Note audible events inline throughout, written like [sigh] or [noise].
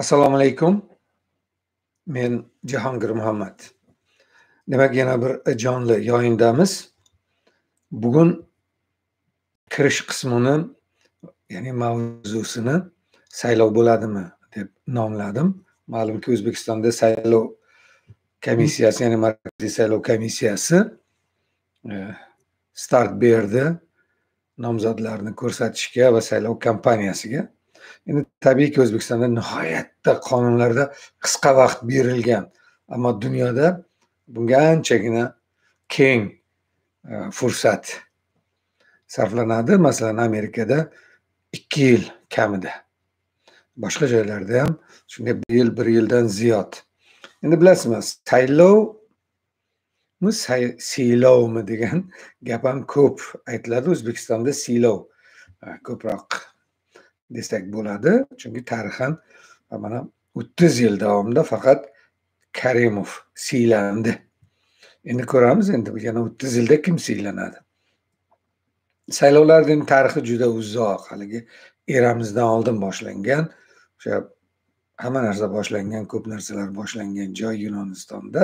assalomu alaykum men jahongir muhammad demak yana bir jonli yoyindamiz bugun kirish qismini ya'ni mavzusini saylov bo'ladimi deb nomladim ma'lumki o'zbekistonda saylov komissiyasi ya'ni markaziy saylov komissiyasi e, start berdi nomzodlarni ko'rsatishga va saylov kampaniyasiga endi tabiiyki o'zbekistonda nihoyatda qonunlarda qisqa vaqt berilgan ammo dunyoda bunga anchagina keng e, fursat sarflanadi masalan amerikada ikki yil kamida boshqa joylarda ham shunday bir yil bir yildan ziyod endi bilasizmi saylovmi siylovmi degan gap ham ko'p aytiladi o'zbekistonda siylov e, ko'proq desak bo'ladi chunki tarixan mana o'ttiz yil davomida faqat karimov siylandi endi ko'ramiz endi yana o'ttiz yilda kim siylanadi saylovlarning tarixi juda uzoq haligi eramizdan oldin boshlangan o'sha hamma narsa boshlangan ko'p narsalar boshlangan joy yunonistonda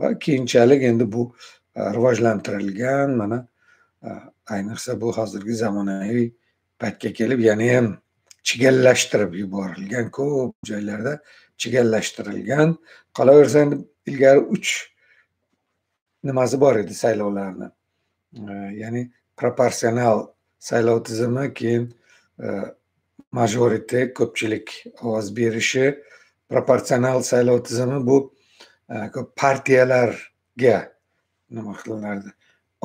va keyinchalik endi bu e, rivojlantirilgan mana e, ayniqsa bu hozirgi zamonaviy paytga kelib yana ham chigallashtirib yuborilgan ko'p joylarda chigallashtirilgan qolaversa ilgari uch nimasi bor edi saylovlarni ya'ni proporsional saylov tizimi keyin majorite ko'pchilik ovoz berishi proporsional saylov tizimi bu ko'p partiyalarga nima qilinadi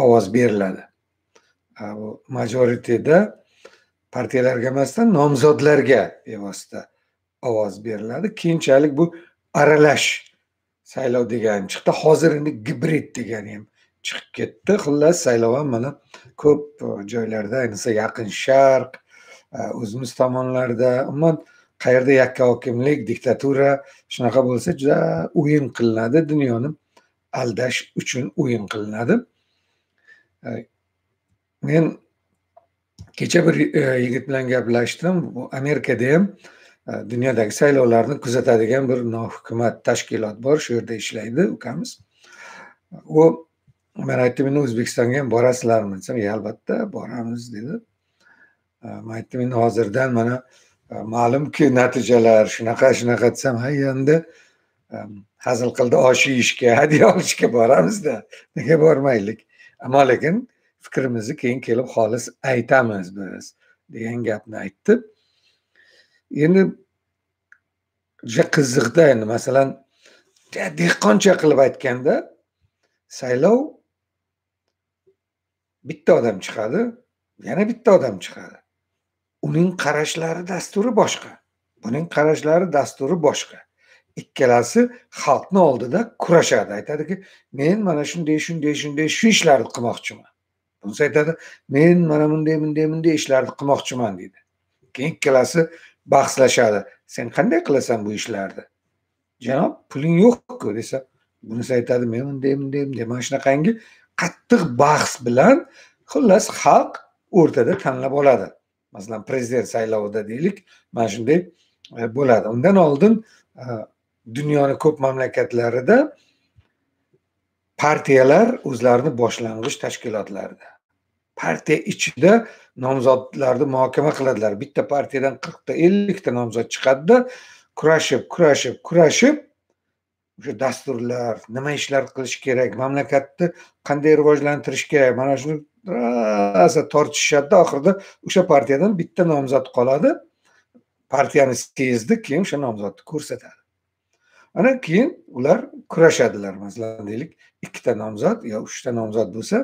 ovoz beriladi bu majoriteda partiyalarga emasdan nomzodlarga bevosita ovoz beriladi keyinchalik bu aralash saylov degani chiqdi hozir endi gibrid degani ham chiqib ketdi xullas saylov ham mana ko'p e, joylarda ayniqsa yaqin sharq e, o'zimiz tomonlarda umuman qayerda yakka hokimlik diktatura shunaqa bo'lsa juda o'yin qilinadi dunyoni aldash uchun o'yin qilinadi e, men kecha bir e, yigit bilan gaplashdim amerikada ham e, dunyodagi saylovlarni kuzatadigan bir nohukumat tashkilot bor shu yerda ishlaydi ukamiz u man aytdim endi o'zbekistonga ham borasizlarmi desam e albatta boramiz dedi e, man aytdim endi hozirdan mana ma'lumki natijalar shunaqa shunaqa desam ha endi hazil qildi osh yeyishga [laughs] hadya olishga boramizda nega bormaylik ammo lekin fikrimizni keyin kelib xolis aytamiz biz degan gapni aytdi endi juda qiziqda endi masalan dehqoncha qilib aytganda saylov bitta odam chiqadi yana bitta odam chiqadi uning qarashlari dasturi boshqa buning qarashlari dasturi boshqa ikkalasi xalqni oldida kurashadi aytadiki men mana shunday shunday shunday shu ishlarni qilmoqchiman bunisi aytadi men mana bunday bunday bunday ishlarni qilmoqchiman deydi keyin ikkalasi bahslashadi sen qanday qilasan bu ishlarni janob puling yo'qku desa bunisi aytadi men bunday bunday bunday mana shunaqangi qattiq bahs bilan xullas xalq o'rtada tanlab oladi masalan prezident saylovida deylik mana shunday e, bo'ladi undan oldin e, dunyoni ko'p mamlakatlarida partiyalar o'zlarini boshlang'ich tashkilotlarida partiya ichida nomzodlarni muhokama qiladilar bitta partiyadan qirqta ellikta nomzod chiqadida kurashib kurashib kurashib o'sha dasturlar nima ishlar qilish kerak mamlakatni qanday rivojlantirish kerak mana shuni rosa tortishishadida oxirida o'sha partiyadan bitta nomzod qoladi partiyani sezdi keyin o'sha nomzodni ko'rsatadi ana keyin ular kurashadilar masalan deylik ikkita nomzod yo uchta nomzod bo'lsa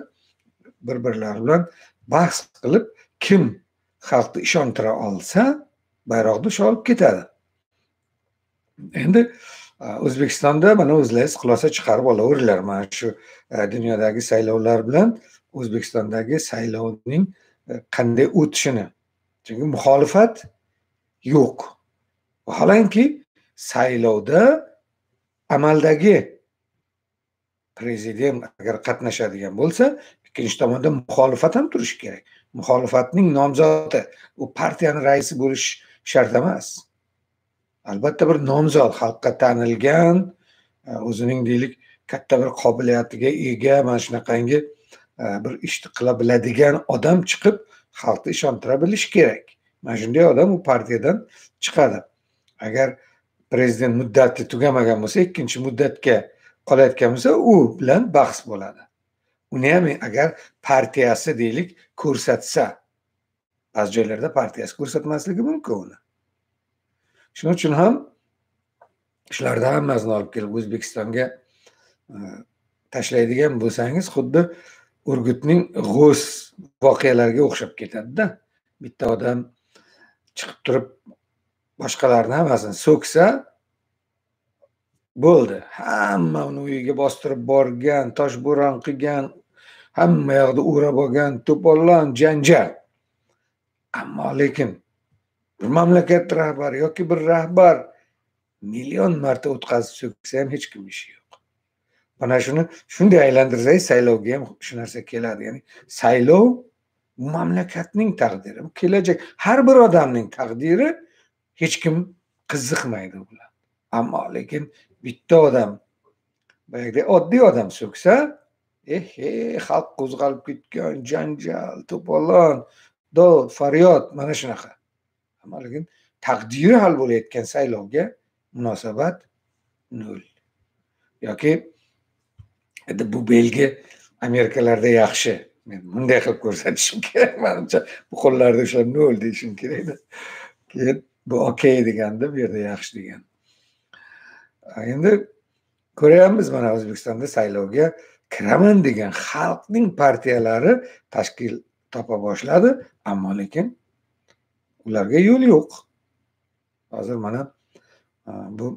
bir birlari bilan bahs qilib kim xalqni ishontira olsa bayroqni shu olib ketadi endi o'zbekistonda mana o'zlaringiz xulosa chiqarib olaveringlar mana shu dunyodagi saylovlar bilan o'zbekistondagi saylovning e, qanday o'tishini chunki muxolifat yo'q vaholanki saylovda amaldagi prezident agar qatnashadigan bo'lsa ikkinchi tomonda muxolifat ham turishi kerak muxolifatning nomzodi u partiyani raisi bo'lishi shart emas albatta bir nomzod xalqqa tanilgan e, o'zining deylik katta bir qobiliyatiga ega mana shunaqangi e, bir ishni qila biladigan odam chiqib xalqni ishontira bilishi kerak mana shunday odam u partiyadan chiqadi agar prezident muddati tugamagan bo'lsa ikkinchi muddatga qolayotgan bo'lsa u bilan bahs bo'ladi uni ham agar partiyasi deylik ko'rsatsa ba'zi joylarda partiyasi ko'rsatmasligi mumkin uni shuning uchun ham shularni hammasini olib kelib o'zbekistonga e, tashlaydigan bo'lsangiz xuddi urgutning g'o'z voqealariga o'xshab ketadida bitta odam chiqib turib boshqalarni hammasini so'ksa bo'ldi hamma uni uyiga bostirib borgan toshbo'ron qilgan hamma yoqda o'rab olgan to'polon janjal ammo lekin bir mamlakat rahbari yoki bir rahbar million marta o'tkazib so'ksa ham hech kim ishi yo'q mana shuni shunday aylantirsangiz saylovga ham shu narsa keladi ya'ni saylov bu mamlakatning taqdiri bu kelajak har bir odamning taqdiri hech kim qiziqmaydi bilan ammo lekin bitta odam boyagidek oddiy odam so'ksa ehe eh, xalq qo'zg'alib ketgan janjal to'polon dod faryod mana shunaqa ammo lekin taqdiri hal bo'layotgan saylovga munosabat nol yoki bu belgi amerikalarda yaxshi men bunday qilib ko'rsatishim kerak manimcha bu qo'llarni o'sha nol deyishim kerakda keyin bu okey deganda bu yerda yaxshi degan endi ko'ryapmiz mana o'zbekistonda saylovga kiraman degan xalqning partiyalari tashkil topa boshladi ammo lekin ularga yo'l yo'q hozir mana bu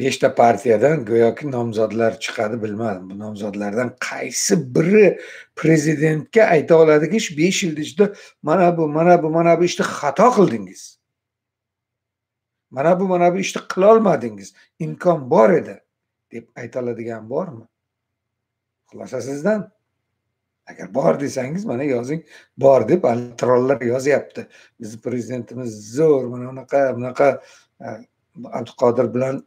beshta partiyadan go'yoki nomzodlar chiqadi bilmadim bu nomzodlardan qaysi biri prezidentga ayta oladiki shu besh yilni ichida mana bu mana bu mana bu ishni işte xato qildingiz mana bu mana bu ishni işte qilolmadingiz imkon bor edi deb ayta oladigan bormi xulosa sizdan agar bor desangiz mana yozing bor deb trollar yozyapti bizni prezidentimiz zo'r mana unaqa bunaqa e, abduqodir bilan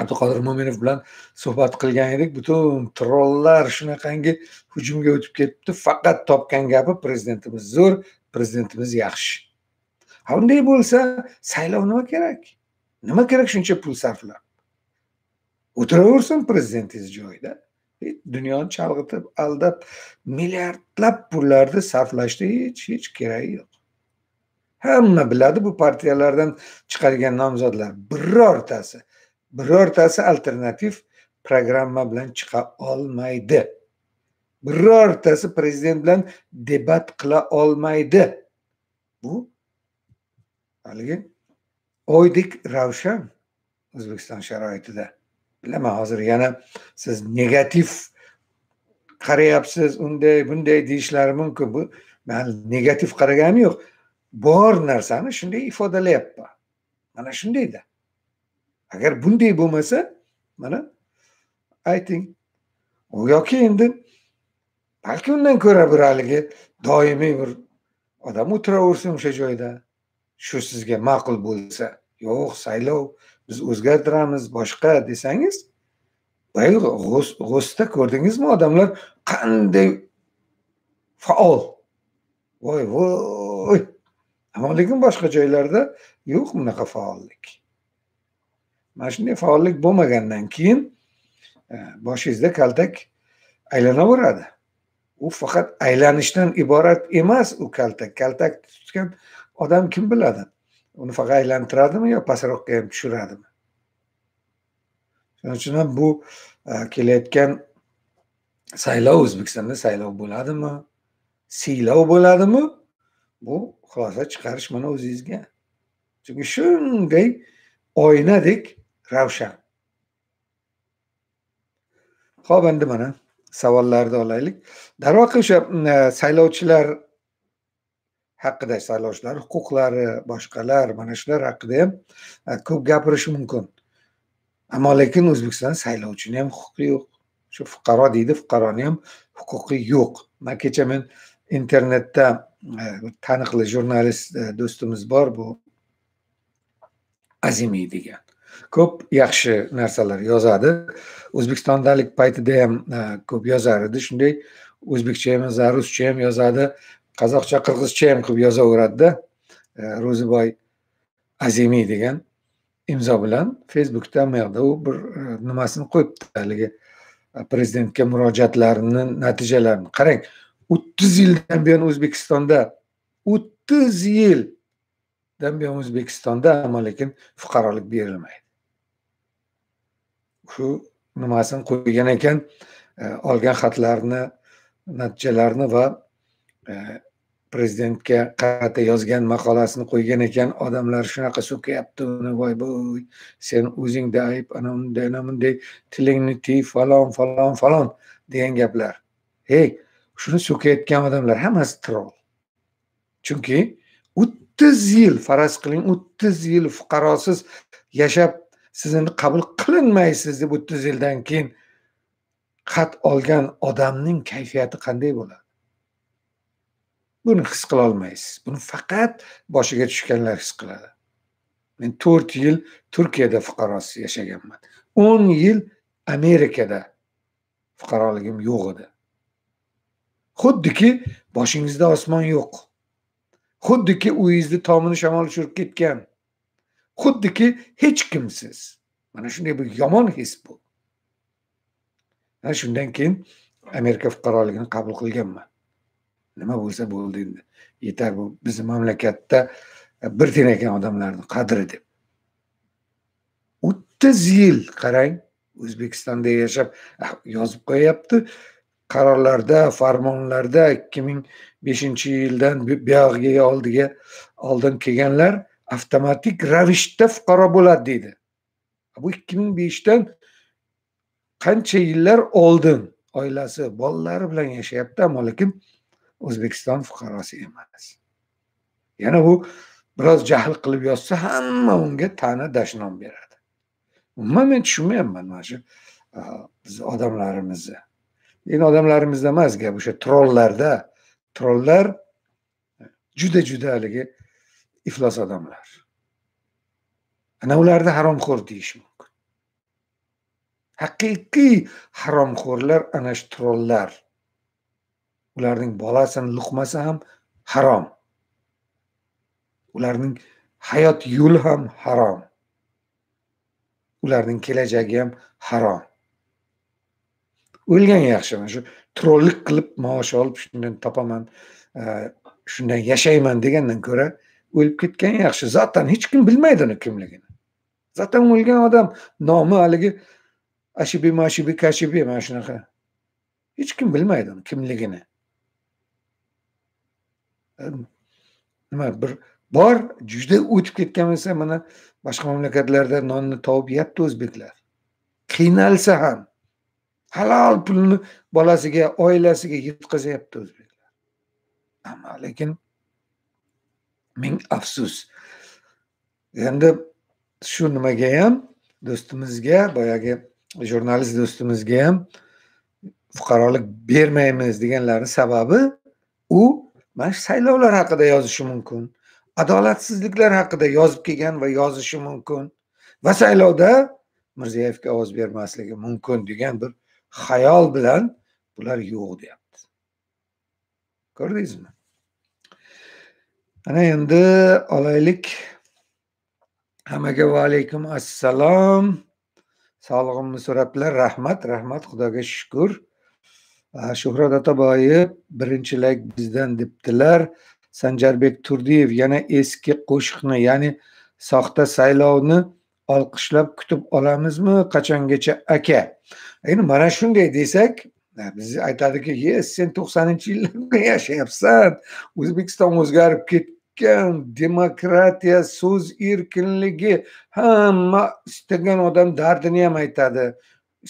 abduqodir mo'minov bilan suhbat qilgan edik butun trollar shunaqangi hujumga o'tib ketibdi faqat topgan gapi prezidentimiz zo'r prezidentimiz yaxshi ha unday bo'lsa saylov nima kerak nima kerak shuncha pul sarflab o'tiraversin prezidentingiz joyida dunyoni chalg'itib aldab milliardlab pullarni sarflashni hech hech keragi yo'q hamma biladi bu partiyalardan chiqadigan nomzodlar birortasi birortasi alternativ programma bilan chiqa olmaydi birortasi prezident bilan debat qila olmaydi bu haligi oydek ravshan o'zbekiston sharoitida bilaman hozir yana siz negativ qarayapsiz unday bunday deyishlari mumkin bu man negativ qaraganim yo'q bor narsani shunday ifodalayapman mana shundayda agar bunday bo'lmasa mana ayting yoki endi balki undan ko'ra bir haligi doimiy bir odam o'tiraversin o'sha joyda shu sizga ma'qul bo'lsa yo'q saylov biz o'zgartiramiz boshqa desangiz boyagi g'o'sda ko'rdingizmi odamlar qanday faol voy voy ammo lekin boshqa joylarda yo'q bunaqa faollik mana shunday faollik bo'lmagandan keyin e, boshingizda kaltak aylanaveradi u faqat aylanishdan iborat emas u kaltak kaltak tutgan odam kim biladi uni faqat aylantiradimi yo pastroqqa ham tushiradimi shuning uchun ham bu e, kelayotgan saylov o'zbekistonda saylov bo'ladimi siylov bo'ladimi bu xulosa chiqarish mana o'zingizga chunki shunday oynadek ravshan ho'p endi mana savollarni olaylik darvoqe o'sha e, saylovchilar haqida saylovchilar huquqlari boshqalar mana shular haqida ham e, ko'p gapirish mumkin ammo lekin o'zbekistonda saylovchini ham huquqi yo'q shu fuqaro deydi fuqaroni ham huquqi yo'q man kecha men internetda e, taniqli jurnalist e, do'stimiz bor bu azimiy degan ko'p yaxshi narsalar yozadi o'zbekistondalik paytida ham ko'p yozar edi shunday o'zbekcha emas ruscha ham yozadi qozoqcha qirg'izcha ham qilib yozaveradida e, ro'ziboy azimiy degan imzo bilan facebookda yoqda u bir e, nimasini qo'yibdi haligi e, prezidentga murojaatlarini natijalarini qarang o'ttiz yildan buyon o'zbekistonda o'ttiz yildan buyon o'zbekistonda ammo lekin fuqarolik berilmaydi shu nimasini qo'ygan ekan olgan xatlarni natijalarini va prezidentga qarata yozgan maqolasini qo'ygan ekan odamlar shunaqa so'kyapti uni bo'y sen o'zingda ayb ana unday ana bunday tilingni tiy falon falon falon degan gaplar hey shuni so'kayotgan odamlar hammasi troll chunki o'ttiz yil faraz qiling o'ttiz yil fuqarosiz yashab sizni qabul qilinmaysiz deb o'ttiz yildan keyin xat olgan odamning kayfiyati qanday bo'ladi buni his qila olmaysiz buni faqat boshiga tushganlar his qiladi men to'rt yil turkiyada fuqarosiz yashaganman o'n yil amerikada fuqaroligim yo'q edi xuddiki boshingizda osmon yo'q xuddiki uyingizni tomini shamol uchirib ketgan xuddiki hech kimsiz mana shunday bir yomon his bu ana shundan keyin amerika fuqaroligini qabul qilganman nima bo'lsa bo'ldi endi yetar bu bizni mamlakatda e, bir ekan odamlarni qadri deb o'ttiz yil qarang o'zbekistonda yashab ah, yozib qo'yapti qarorlarda farmonlarda ikki ming beshinchi yildan buyog'iga oldiga oldin kelganlar avtomatik ravishda fuqaro bo'ladi deydi bu ikki ming beshdan qancha yillar oldin oilasi bolalari bilan yashayapti ammo lekin o'zbekiston fuqarosi emas yana u biroz jahl qilib yozsa hamma unga ta'na dashnom beradi umuman men tushunmayapman mana shu bizni odamlarimizni endi odamlarimizda emas gap o'sha trollarda trollar juda juda haligi iflos odamlar ana ularni haromxo'r deyish mumkin haqiqiy haromxo'rlar ana shu trollar ularning bolasini luqmasi ham harom ularning hayot yo'li ham harom ularning kelajagi ham harom o'lgan yaxshi mana shu trollik qilib maosh olib shundan topaman e, shundan yashayman degandan ko'ra o'lib ketgan yaxshi zotan hech kim bilmaydi uni kimligini zotan o'lgan odam nomi haligi ashibi mashibi kashibi mana shunaqa hech kim bilmaydi uni kimligini nima bir bor juda o'tib ketgan bo'lsa mana boshqa mamlakatlarda nonni tovib yeyapti o'zbeklar qiynalsa ham halol pulni bolasiga oilasiga yetkazyapti o'zbeklar ammo lekin ming afsus endi shu nimaga ham do'stimizga boyagi jurnalist do'stimizga ham fuqarolik bermaymiz deganlarini sababi u mana shu saylovlar haqida yozishi mumkin adolatsizliklar haqida yozib kelgan va yozishi mumkin va saylovda mirziyevga ovoz bermasligi mumkin degan bir xayol bilan bular yo'q deyapti ko'rdingizmi ana endi olaylik hammaga va alaykum assalom sog'lig'imni so'rabdilar rahmat rahmat xudoga shukur shuhrat otaboyev birinchilik bizdan debdilar sanjarbek turdiyev yana eski qo'shiqni ya'ni soxta saylovni olqishlab kutib olamizmi qachongacha aka endi mana shunday desak biz aytadiki yes sen to'qsoninchi yillarda [laughs] yashayapsan o'zbekiston o'zgarib ketgan demokratiya so'z erkinligi hamma istagan odam dardini ham aytadi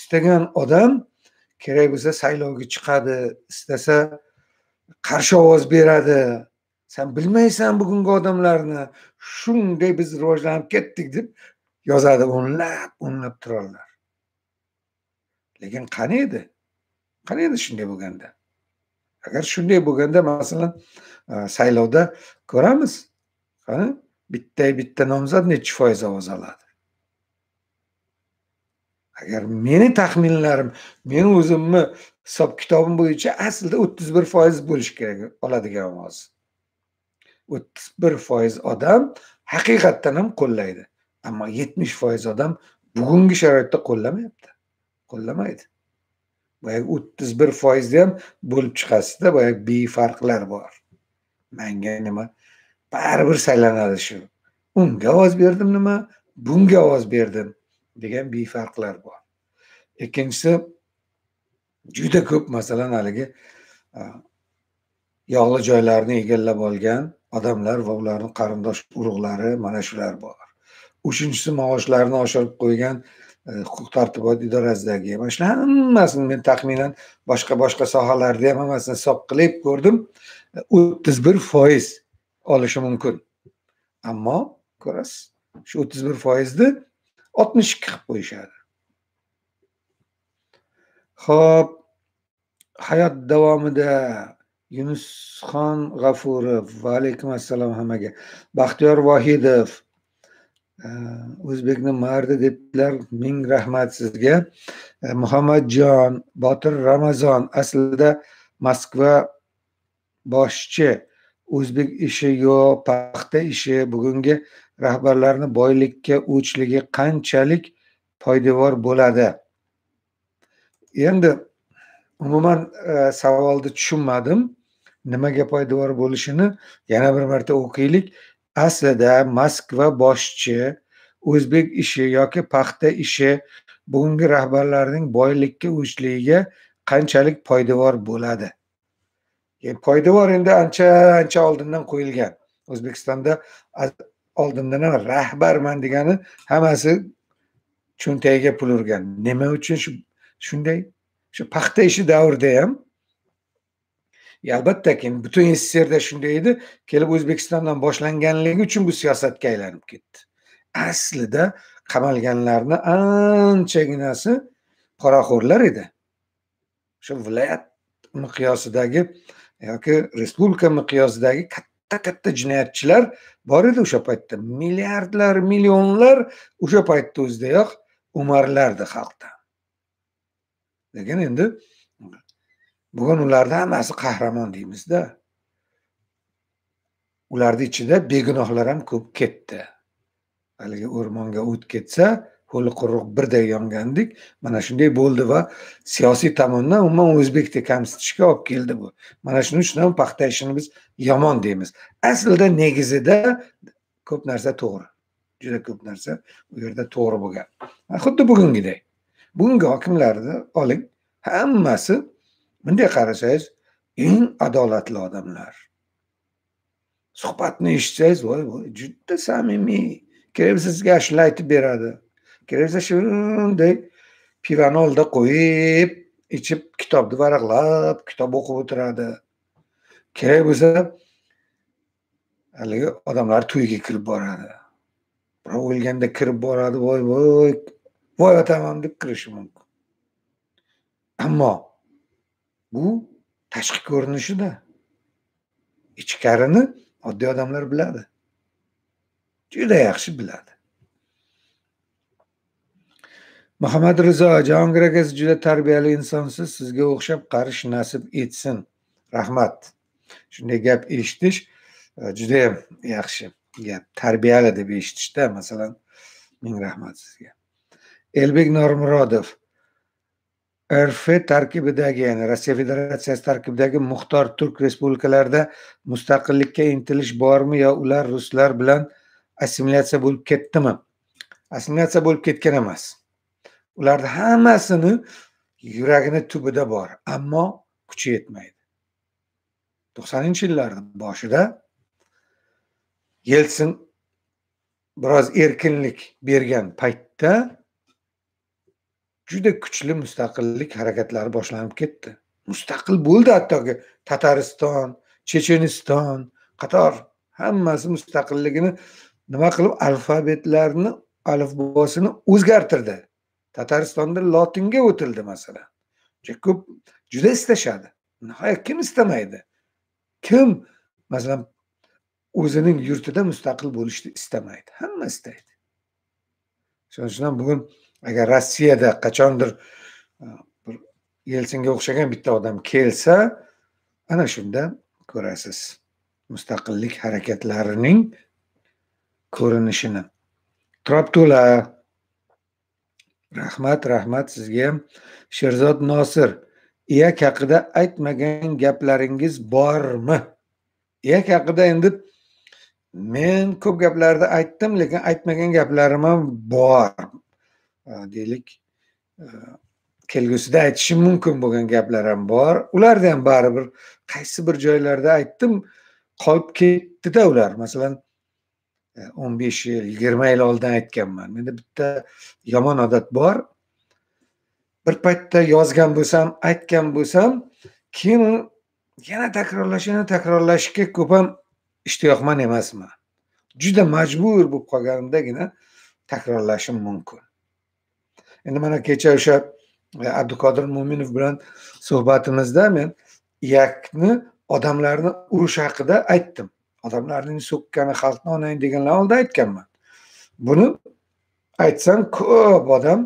istagan odam kerak bo'lsa saylovga chiqadi istasa qarshi ovoz beradi san bilmaysan bugungi odamlarni shunday biz rivojlanib ketdik deb yozadi o'nlab o'nlab trollar lekin qani edi qani edi shunday bo'lganda agar shunday bo'lganda masalan e, saylovda ko'ramiz qani bitta bitta nomzod nechi foiz ovoz oladi agar meni taxminlarim meni o'zimni hisob kitobim bo'yicha aslida o'ttiz bir foiz bo'lishi kerak oladigan ovoz o'ttiz bir foiz odam haqiqatdan ham qo'llaydi ammo yetmish foiz odam bugungi sharoitda qo'llamayapti qo'llamaydi boyagi o'ttiz bir foizda ham bo'lib chiqasizda boyagi befarqlar bor manga nima baribir saylanadi shu unga ovoz berdim nima bunga ovoz berdim degan befarqlar bor ikkinchisi juda ko'p masalan haligi yog'li joylarni egallab olgan odamlar va ularni qarindosh urug'lari mana shular bor uchinchisi maoshlarni oshirib qo'ygan e, huquq tartibot idorasidagi mana shular hammasini men taxminan boshqa boshqa sohalarda ham hammasini hisob qilib ko'rdim e, o'ttiz bir foiz olishi mumkin ammo ko'rasiz shu o'ttiz bir foizni oltmish ikki qilib qo'yishadi ho'p hayot davomida yunusxon g'afurov va alaykum assalom hammaga baxtiyor vohidov e, o'zbekni mardi debdilar ming rahmat sizga e, muhammadjon botir ramazon aslida moskva boshchi o'zbek ishi yo'q paxta ishi bugungi rahbarlarni boylikka o'chligi qanchalik poydevor bo'ladi endi umuman e, savolni tushunmadim nimaga poydevor bo'lishini yana bir marta o'qiylik aslida moskva boshchi o'zbek ishi yoki paxta ishi bugungi rahbarlarning boylikka o'chligiga qanchalik poydevor bo'ladi e, poydevor endi ancha ancha oldindan qo'yilgan o'zbekistonda oldinda nima rahbarman degani hammasi cho'ntagiga pul urgan nima uchun shu shunday shu paxta ishi davrida ham albattaki butun sssrda shunday edi kelib o'zbekistondan boshlanganligi uchun bu siyosatga aylanib ketdi aslida qamalganlarni anchaginasi poraxo'rlar edi o'sha viloyat miqyosidagi yoki respublika miqyosidagi katta katta jinoyatchilar bor edi o'sha paytda milliardlar millionlar o'sha paytni o'zidayoq umarlardi xalqda lekin endi bugun ularni hammasi qahramon deymizda ularni ichida begunohlar ham ko'p ketdi haligi o'rmonga o't ketsa ho'l quruq birday yongandik mana shunday bo'ldi va siyosiy tomondan umuman o'zbekni kamsitishga olib keldi bu mana shuning uchun ham paxta ishini biz yomon deymiz aslida negizida ko'p narsa to'g'ri juda ko'p narsa u yerda to'g'ri bo'lgan xuddi bugungiday bugungi hokimlarni oling hammasi bunday qarasangiz eng adolatli odamlar suhbatni eshitsangiz voy voy juda samimiy kelib sizga ashula aytib beradi kelsa shunday pivani oldiga qo'yib ichib kitobni varaqlab kitob o'qib o'tiradi kerak bo'lsa haligi odamlar to'yga kirib boradi birov o'lganda kirib boradi voy voy voy otamam deb kirishi mumkin ammo bu tashqi ko'rinishida ichkarini oddiy odamlar biladi juda yaxshi biladi muhammad rizo jahongir aka siz juda tarbiyali insonsiz sizga o'xshab qarish nasib etsin rahmat shunday gap eshitish e, judayam yaxshi gap tarbiyali deb eshitishda masalan ming rahmat sizga elbek normurodov rf tarkibidagi ya'ni rossiya federatsiyasi tarkibidagi muxtor turk respublikalarida mustaqillikka intilish bormi yo ular ruslar bilan assimilyatsiya bo'lib ketdimi assimilyatsiya bo'lib ketgan emas ularni hammasini yuragini tubida bor ammo kuchi yetmaydi to'qsoninchi yillarni boshida yelsin biroz erkinlik bergan paytda juda kuchli mustaqillik harakatlari boshlanib ketdi mustaqil bo'ldi hattoki tatariston checheniston qator hammasi mustaqilligini nima qilib alfabetlarni alifbosini o'zgartirdi tataristonda lotinga o'tildi masalan ko'p juda istashadi nihoyat kim istamaydi kim masalan o'zining yurtida mustaqil bo'lishni istamaydi hamma istaydi shuning uchun ham bugun agar rossiyada qachondir e, bir yelsinga o'xshagan bitta odam kelsa ana shunda ko'rasiz mustaqillik harakatlarining ko'rinishini turabdulla rahmat rahmat sizga ham sherzod nosir iyak haqida aytmagan gaplaringiz bormi iyak haqida endi men ko'p gaplarni aytdim lekin aytmagan gaplarim ham bor deylik kelgusida aytishim mumkin bo'lgan gaplar ham bor ularni ham baribir qaysi bir joylarda aytdim qolib ketdida ular masalan o'n besh yil yigirma yil oldin aytganman menda bitta yomon odat bor bir paytda yozgan bo'lsam aytgan bo'lsam keyin uni yana takrorlashini takrorlashga ko'p ham ishtiyoqmand emasman juda majbur bo'lib qolganimdagina takrorlashim mumkin endi mana kecha o'sha e, abduqodir mo'minov bilan suhbatimizda men yakni odamlarni urish haqida aytdim odamlarning so'kkani xalqni onang deganlar oldida aytganman buni aytsam ko'p odam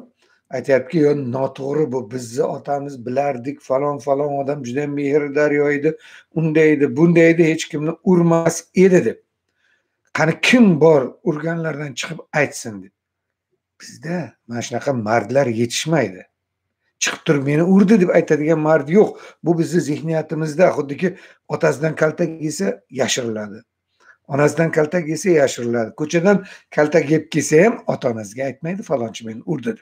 aytyaptiki yo noto'g'ri bu bizni otamiz bilardik falon falon odam juda daryo edi unday edi bunday edi hech kimni urmas edi deb qani kim bor urganlardan chiqib aytsin deb bizda mana shunaqa mardlar yetishmaydi chiqib turib meni urdi deb aytadigan mard yo'q bu bizni zehniyatimizda xuddiki otasidan kaltak yesa yashiriladi onasidan kaltak yesa yashiriladi ko'chadan kaltak yeb kelsa ham ota onasiga aytmaydi falonchi meni urdi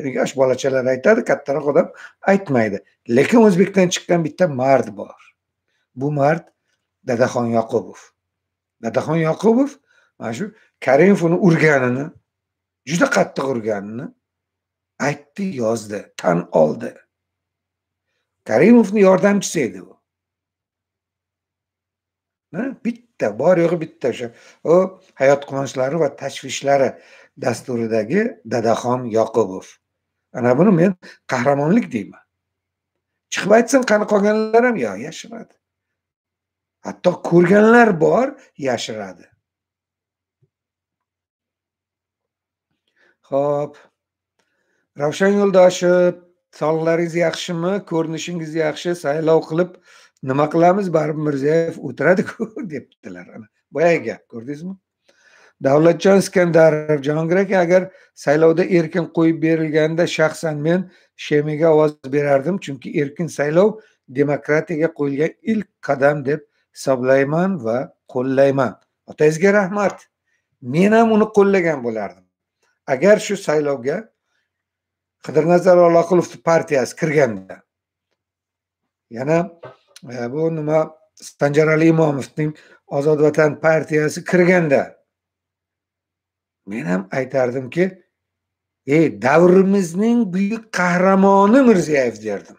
deb yosh bolachalar aytadi kattaroq odam aytmaydi lekin o'zbekdan chiqqan bitta mard bor bu mard dadaxon yoqubov dadaxon yoqubov mana shu karimov uni urganini juda qattiq urganini aytdi yozdi tan oldi karimovni yordamchisi edi u bitta bor yo'g'i bitta o'sha u hayot quvonchlari va tashvishlari dasturidagi dadaxon yoqubov ana buni men qahramonlik deyman chiqib aytsin qani qolganlar ham yo yashiradi hatto ko'rganlar bor yashiradi ho'p ravshan yo'ldoshev sog'lig'ingiz yaxshimi ko'rinishingiz yaxshi saylov qilib nima qilamiz baribir mirziyoyev o'tiradiku [laughs] debdilar boyagi gap ko'rdingizmi davlatjon iskandarov jahongir aka agar saylovda erkin qo'yib berilganda shaxsan men shemiga ovoz berardim chunki erkin saylov demokratiyaga qo'yilgan ilk qadam deb hisoblayman va qo'llayman otangizga rahmat men ham uni qo'llagan bo'lardim agar shu saylovga qidirnazar oloqulovni partiyasi kirganda yana e, bu nima sanjarali imomovning ozod vatan partiyasi kirganda men ham aytardimki ey davrimizning buyuk qahramoni mirziyoyev derdim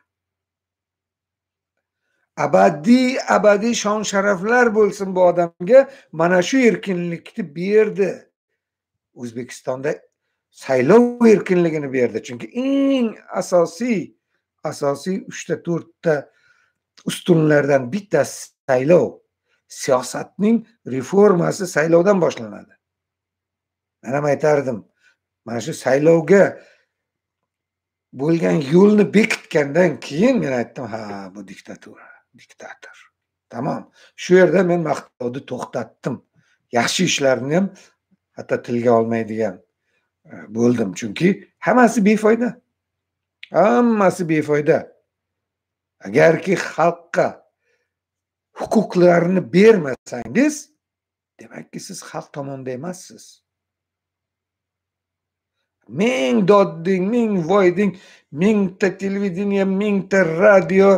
abadiy abadiy shon sharaflar bo'lsin bu odamga mana shu erkinlikni berdi o'zbekistonda saylov erkinligini berdi chunki eng asosiy asosiy uchta to'rtta ustunlardan bittasi saylov siyosatning reformasi saylovdan boshlanadi man ham aytardim mana shu saylovga bo'lgan yo'lni bekitgandan keyin men aytdim ha bu diktatura diktator tamom shu yerda men maqtovni to'xtatdim yaxshi ishlarni ham hatto tilga olmaydigan bo'ldim chunki hammasi befoyda hammasi befoyda agarki xalqqa huquqlarini bermasangiz demakki siz xalq tomonida emassiz ming dodding ming voyding mingta televideniya mingta radio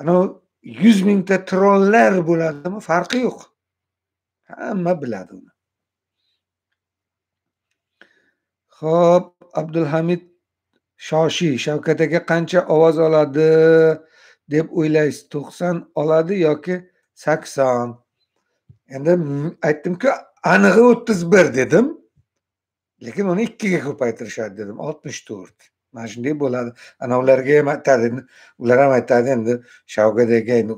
anavi yuz mingta trollar bo'ladimi farqi yo'q hamma biladi uni ho'p abdulhamid shoshiy shavkat aka qancha ovoz oladi deb o'ylaysiz to'qson oladi yoki sakson endi aytdimku anig'i o'ttiz bir dedim lekin uni ikkiga ko'paytirishadi dedim oltmish to'rt mana shunday bo'ladi ana ularga ham aytadi ular ham aytadi endi shavkat aka endi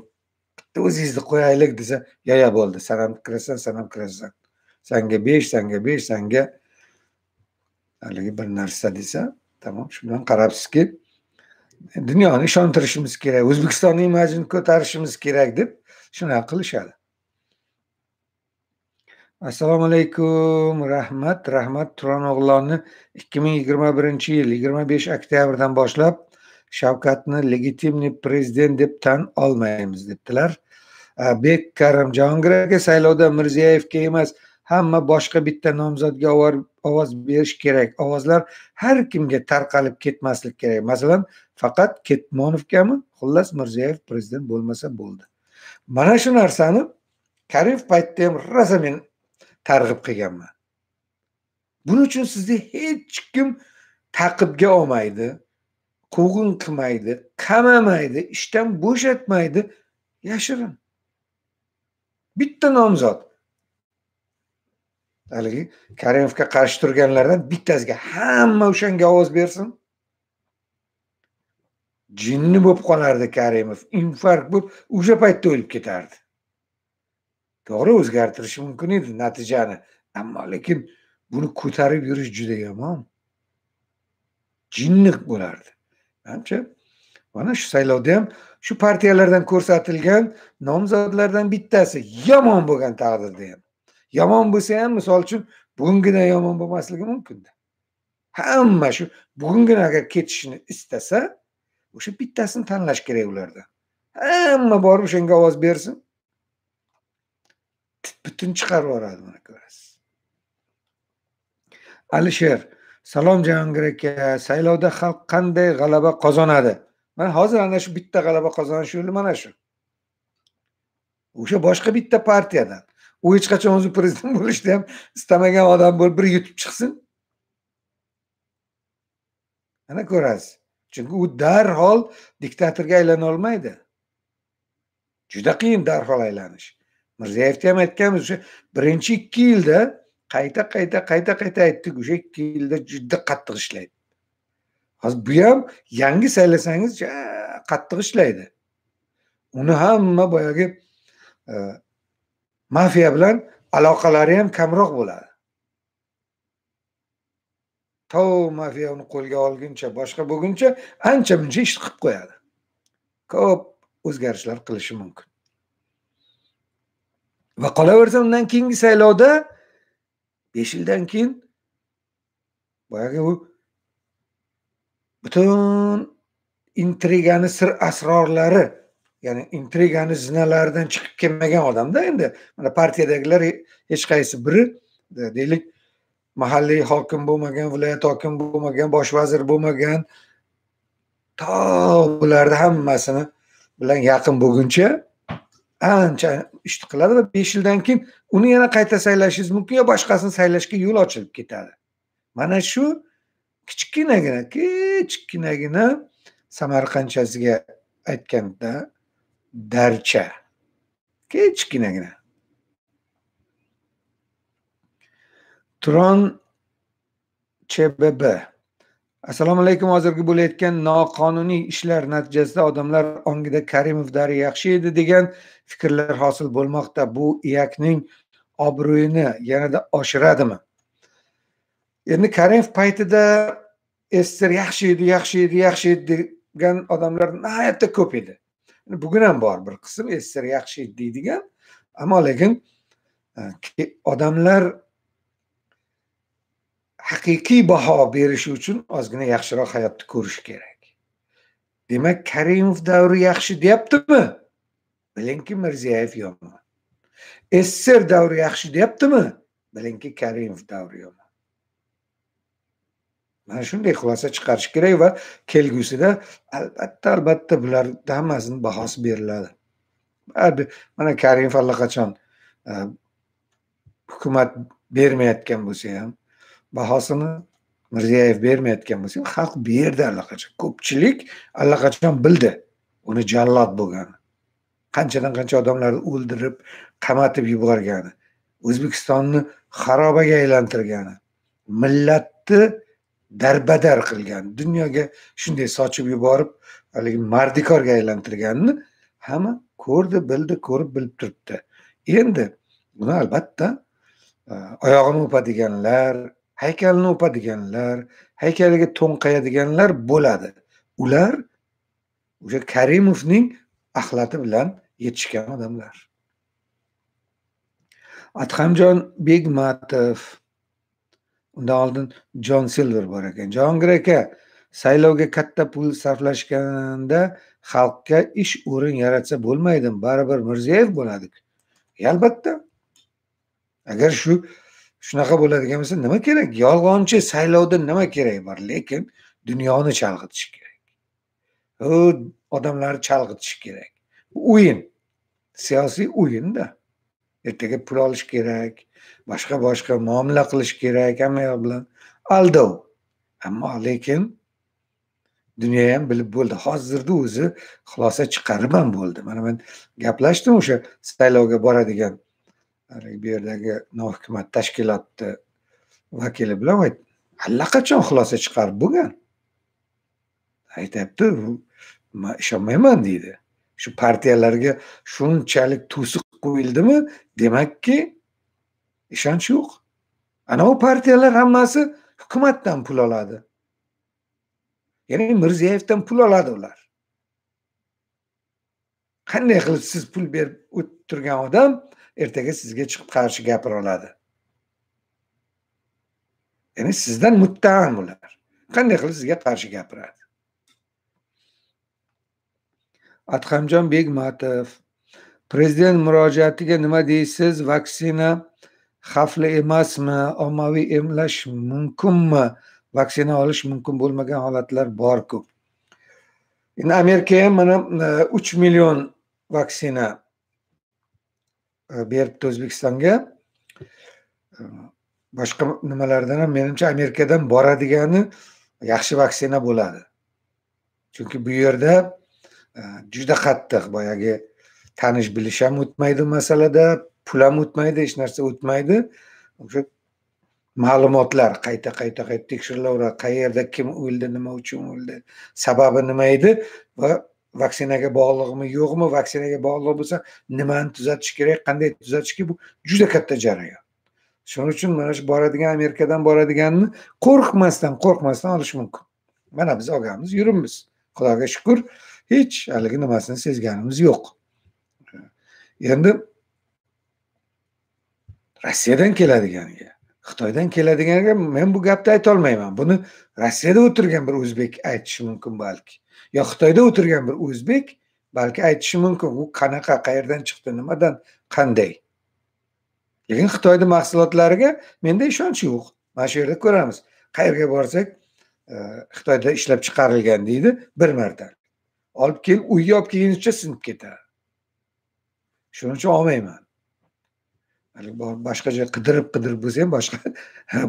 bitta o'zingizni qo'yaylik desa ya bo'ldi san ham kirasan san ham kirasan sanga besh sanga besh sanga haligi bir narsa desa tamom shu bilan qarabsizki dunyoni ishontirishimiz kerak o'zbekistonni imajini ko'tarishimiz kerak deb shunaqa qilishadi assalomu alaykum rahmat rahmat turon o'g'lonni ikki ming yigirma birinchi yil yigirma besh oktyabrdan boshlab shavkatni legitimniy prezident deb tan olmaymiz debdilar bek jahongir aka saylovda mirziyoyevga emas hamma boshqa bitta nomzodga ovoz berish kerak ovozlar har kimga tarqalib ketmasligi kerak masalan faqat ketmonovgami xullas mirziyoyev prezident bo'lmasa bo'ldi mana shu narsani karimov paytida ham rosa men targ'ib qilganman buning uchun sizni hech kim taqibga olmaydi quvg'in qilmaydi qamamaydi ishdan bo'shatmaydi yashirin bitta nomzod haligi karimovga qarshi turganlardan bittasiga hamma o'shanga ovoz bersin jinni bo'lib qolardi karimov infarkt bo'lib o'sha paytda o'lib ketardi to'g'ri o'zgartirishi mumkin edi natijani ammo lekin buni ko'tarib yurish juda yomon jinni bo'lardi manimcha mana shu saylovda ham shu partiyalardan ko'rsatilgan nomzodlardan bittasi yomon bo'lgan taqdirda ham yomon bo'lsa ham misol uchun bugungidan yomon bo'lmasligi mumkinda hamma shu bugungina agar ketishni istasa o'sha bittasini tanlash kerak ulardan hamma borib o'shanga ovoz bersin butun chiqarib yuboradi mana ko'rasiz alisher salom jahongir aka saylovda xalq qanday g'alaba qozonadi mana hozir ana shu bitta g'alaba qozonish yo'li mana shu o'sha boshqa bitta partiyadan u hech qachon o'zi prezident bo'lishni ham istamagan odam bo'lib bir yutib chiqsin ana ko'rasiz chunki u darhol diktatorga aylana olmaydi juda qiyin darhol aylanish mirziyoyevni ham aytganmiz o'sha birinchi ikki yilda qayta qayta qayta qayta aytdik o'sha ikki yilda juda qattiq ishlaydi hozir bu ham yangi saylasangiz qattiq ishlaydi uni hamma boyagi e, mafiya bilan aloqalari ham kamroq bo'ladi to mafiya uni qo'lga olguncha boshqa bo'lguncha ancha muncha ish qilib qo'yadi ko'p o'zgarishlar qilishi mumkin va qolaversa undan keyingi saylovda besh yildan keyin boyagi u butun intrigani sir asrorlari ya'ni intrigani zinalaridan chiqib kelmagan odamda endi mana partiyadagilar hech qaysi biri e, deylik mahalliy hokim bo'lmagan viloyat hokimi bo'lmagan bosh vazir bo'lmagan to bularni hammasini bilan yaqin bo'lguncha ancha ishni qiladi va besh yildan keyin uni yana qayta saylashingiz mumkin yo boshqasini saylashga yo'l ochilib ketadi mana shu kichkinagina kichkinagina samarqandchasiga aytganda darcha kichkinagina turon chbb assalomu alaykum hozirgi bo'layotgan noqonuniy ishlar natijasida odamlar ongida karimov dari yaxshi edi degan fikrlar hosil bo'lmoqda bu iakning obro'yini yanada oshiradimi endi karimov paytida sssr yaxshi edi yaxshi edi yaxshi edi degan odamlar nihoyatda ko'p edi bugun ham bor bir qism ssr yaxshi edi deydigan ammo lekin e, odamlar haqiqiy baho berishi uchun ozgina yaxshiroq hayotni ko'rish kerak demak karimov davri yaxshi deyaptimi bilingki mirziyoyev yomon ssr davri yaxshi deyaptimi bilingki karimov davri yomon mana shunday xulosa chiqarish kerak va kelgusida albatta albatta bularni hammasini bahosi beriladi mana karimov allaqachon hukumat bermayotgan bo'lsa ham bahosini mirziyoyev bermayotgan bo'lsa ham xalq berdi allaqachon ko'pchilik allaqachon bildi uni jallod bo'lgani qanchadan qancha odamlarni o'ldirib qamatib yuborgani o'zbekistonni xarobaga aylantirgani millatni darbadar qilgan dunyoga shunday sochib yuborib haligi mardikorga aylantirganini hamma ko'rdi bildi ko'rib bilib turibdi endi buni albatta e, oyog'ini o'padiganlar haykalini o'padiganlar haykaliga to'nqayadiganlar bo'ladi ular o'sha karimovning axlati bilan yetishgan odamlar adhamjon begmatov undan oldin jon silver bor ekan jahongir aka saylovga katta pul sarflashganda xalqqa ish o'rin yaratsa bo'lmaydimi baribir mirziyoyev bo'ladi albatta agar shu shunaqa bo'ladigan bo'lsa nima kerak yolg'onchi saylovda nima kerak bor lekin dunyoni chalg'itish kerak u odamlarni chalg'itish kerak o'yin siyosiy o'yinda ertaga pul olish kerak boshqa boshqa muomala qilish kerak hamma yoq bilan aldov ammo lekin dunyo ham bilib bo'ldi hozirni o'zi xulosa chiqarib ham bo'ldi mana man gaplashdim o'sha saylovga boradigan bu yerdagi nohukumat tashkilotni vakili bilan allaqachon xulosa chiqarib bo'lgan aytyapti man ishonmayman deydi shu partiyalarga shunchalik to'siq qo'yildimi demakki ishonch yo'q anavi partiyalar hammasi hukumatdan pul oladi ya'ni mirziyevdan pul oladi ular qanday qilib siz pul berib turgan odam ertaga sizga chiqib qarshi gapira oladi ya'ni sizdan muttaham ular qanday qilib sizga qarshi gapiradi adhamjon begmatov prezident murojaatiga nima deysiz vaksina xavfli emasmi ommaviy emlash mumkinmi vaksina olish mumkin bo'lmagan holatlar borku endi amerika ham mana e, uch million vaksina e, beribdi o'zbekistonga e, boshqa nimalardan ham menimcha amerikadan boradigani yaxshi vaksina bo'ladi chunki bu yerda juda qattiq boyagi tanish bilish ham o'tmaydi masalada pul ham o'tmaydi hech narsa o'tmaydi o'sha ma'lumotlar qayta qayta qayta tekshirilaveradi qayerda kim o'ldi nima uchun o'ldi sababi nima edi va vaksinaga bog'liqmi yo'qmi vaksinaga bog'liq bo'lsa nimani tuzatish kerak qanday tuzatish kerak bu juda katta jarayon shuning uchun mana shu boradigan amerikadan boradiganni qo'rqmasdan qo'rqmasdan olish mumkin mana biz olganmiz yuribmiz xudoga shukur hech haligi nimasini sezganimiz yo'q endi rossiyadan keladiganiga xitoydan keladiganiga men bu gapni aytolmayman buni rossiyada o'tirgan bir o'zbek aytishi mumkin balki yo xitoyda o'tirgan bir o'zbek balki aytishi mumkin u qanaqa qayerdan chiqdi nimadan qanday lekin xitoyni mahsulotlariga menda ishonch yo'q mana shu yerda ko'ramiz qayerga borsak e, xitoyda ishlab chiqarilgan deydi bir marta olib kelib uyga olib kelguncha sinib ketadi shuning uchun olmayman boshqa joy qidirib qidirib bo'lsa ham boshqa